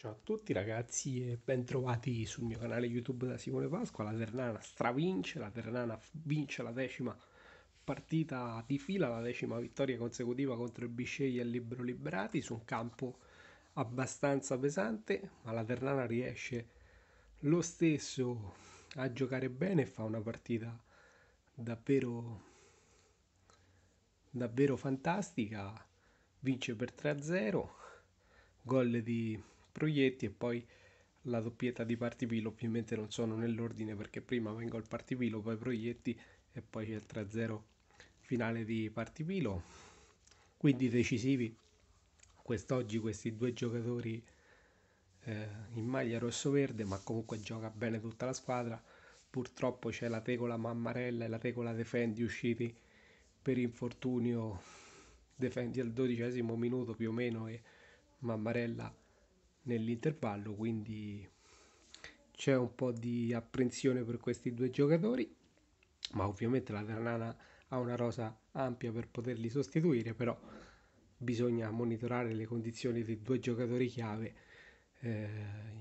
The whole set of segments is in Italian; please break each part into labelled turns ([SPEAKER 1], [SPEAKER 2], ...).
[SPEAKER 1] Ciao a tutti ragazzi e bentrovati sul mio canale YouTube da Simone Pasqua. La Ternana stravince, la Ternana vince la decima partita di fila, la decima vittoria consecutiva contro il Bisceglie e il Libro Liberati su un campo abbastanza pesante, ma la Ternana riesce lo stesso a giocare bene e fa una partita davvero davvero fantastica. Vince per 3-0, gol di Proietti e poi la doppietta di Partivilo, ovviamente non sono nell'ordine perché prima vengo al Partivilo, poi Proietti e poi c'è il 3-0 finale di Partivilo. Quindi decisivi quest'oggi questi due giocatori eh, in maglia rosso-verde, ma comunque gioca bene tutta la squadra. Purtroppo c'è la tegola Mammarella e la tegola Defendi usciti per infortunio Defendi al dodicesimo minuto più o meno e Mammarella nell'intervallo, quindi c'è un po' di apprensione per questi due giocatori, ma ovviamente la Ternana ha una rosa ampia per poterli sostituire, però bisogna monitorare le condizioni dei due giocatori chiave eh,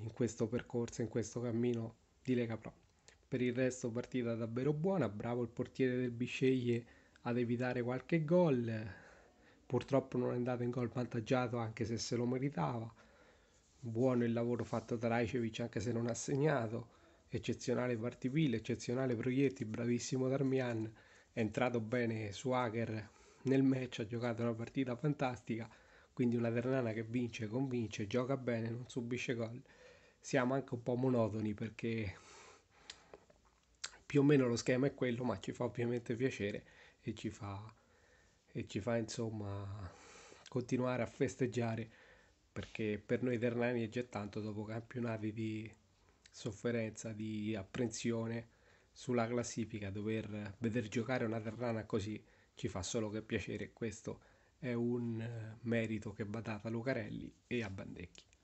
[SPEAKER 1] in questo percorso, in questo cammino di Lega Pro. Per il resto partita davvero buona, bravo il portiere del Bisceglie ad evitare qualche gol, purtroppo non è andato in gol vantaggiato anche se se lo meritava buono il lavoro fatto da Rajcevic anche se non ha segnato, eccezionale Partipil, eccezionale Proietti, bravissimo Darmian, è entrato bene Suager nel match, ha giocato una partita fantastica, quindi una Ternana che vince, convince, gioca bene, non subisce gol. Siamo anche un po' monotoni perché più o meno lo schema è quello, ma ci fa ovviamente piacere e ci fa, e ci fa insomma continuare a festeggiare perché per noi Ternani è già tanto dopo campionati di sofferenza, di apprensione sulla classifica, dover vedere giocare una Ternana così ci fa solo che piacere, questo è un merito che va dato a Lucarelli e a Bandecchi.